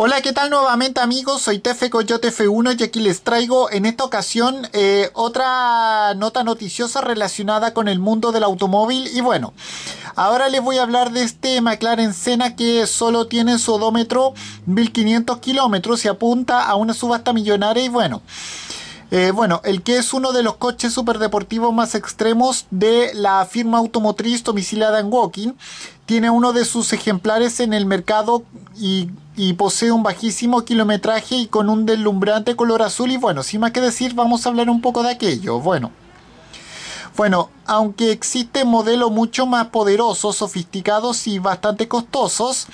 Hola, ¿qué tal nuevamente amigos? Soy Tefe Coyote F1 y aquí les traigo en esta ocasión eh, otra nota noticiosa relacionada con el mundo del automóvil y bueno, ahora les voy a hablar de este McLaren Senna que solo tiene su odómetro 1500 kilómetros y apunta a una subasta millonaria y bueno... Eh, bueno, el que es uno de los coches superdeportivos más extremos de la firma automotriz domiciliada en Woking, tiene uno de sus ejemplares en el mercado y y posee un bajísimo kilometraje y con un deslumbrante color azul y bueno, sin más que decir vamos a hablar un poco de aquello. Bueno, bueno, aunque existen modelos mucho más poderosos, sofisticados y bastante costosos,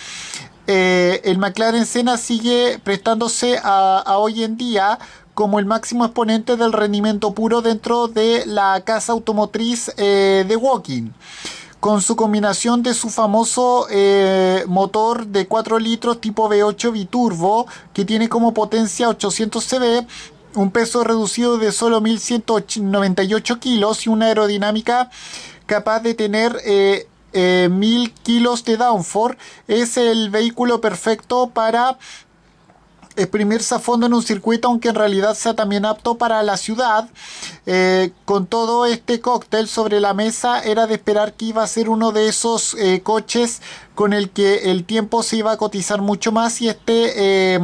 eh, el McLaren Senna sigue prestándose a, hoy en día como el máximo exponente del rendimiento puro dentro de la casa automotriz eh, de Walking con su combinación de su famoso eh, motor de 4 litros tipo V8 biturbo que tiene como potencia 800 CV, un peso reducido de solo 1198 kilos y una aerodinámica capaz de tener 1000 eh, eh, kilos de downforce es el vehículo perfecto para exprimirse a fondo en un circuito, aunque en realidad sea también apto para la ciudad. Eh, con todo este cóctel sobre la mesa, era de esperar que iba a ser uno de esos eh, coches con el que el tiempo se iba a cotizar mucho más y este... Eh,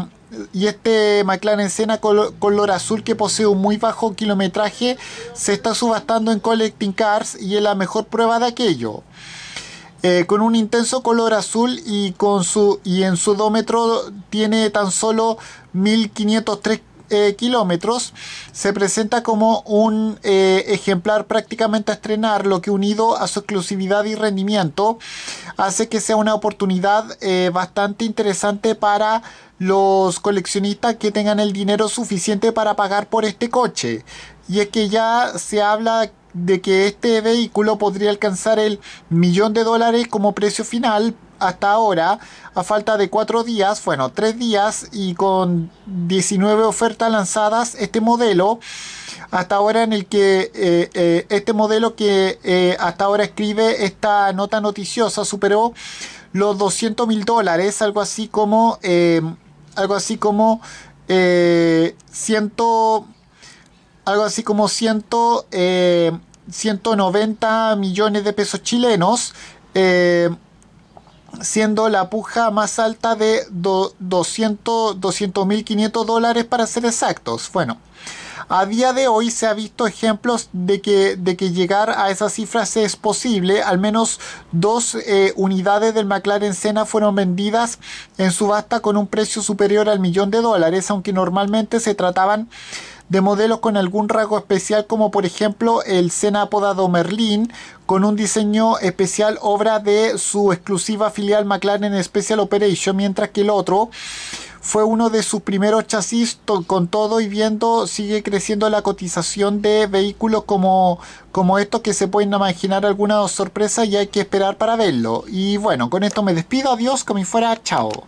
y este McLaren Senna color, azul que posee un muy bajo kilometraje se está subastando en Collecting Cars y es la mejor prueba de aquello. Eh, con un intenso color azul y, con su, y en su tiene tan solo 1503 eh, kilómetros, se presenta como un eh, ejemplar prácticamente a estrenar, lo que unido a su exclusividad y rendimiento hace que sea una oportunidad bastante interesante para los coleccionistas que tengan el dinero suficiente para pagar por este coche. Y es que ya se habla de que este vehículo podría alcanzar el millón de dólares como precio final hasta ahora, a falta de cuatro días, bueno, tres días y con 19 ofertas lanzadas, este modelo, hasta ahora en el que eh, eh, este modelo que eh, hasta ahora escribe esta nota noticiosa superó los 200 mil dólares, algo así como, algo así como, ciento algo así como 190 eh, millones de pesos chilenos, eh, siendo la puja más alta de 200 200.500 dólares para ser exactos. Bueno. A día de hoy se ha visto ejemplos de que, de que llegar a esas cifras es posible. Al menos dos eh, unidades del McLaren Senna fueron vendidas en subasta con un precio superior al millón de dólares, aunque normalmente se trataban de modelos con algún rasgo especial como por ejemplo el Sena apodado Merlin con un diseño especial obra de su exclusiva filial McLaren Special Operation mientras que el otro fue uno de sus primeros chasis con todo y viendo sigue creciendo la cotización de vehículos como, como estos que se pueden imaginar alguna sorpresa y hay que esperar para verlo. Y bueno, con esto me despido, adiós, como si fuera, chao.